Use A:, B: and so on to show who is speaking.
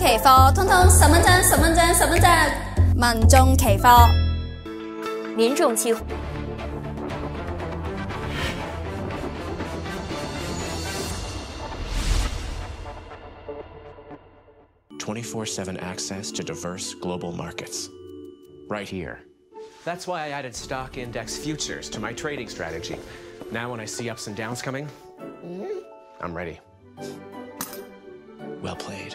A: 24 7 access to diverse global markets. Right here. That's why I added stock index futures to my trading strategy. Now when I see ups and downs coming, I'm ready. Well played.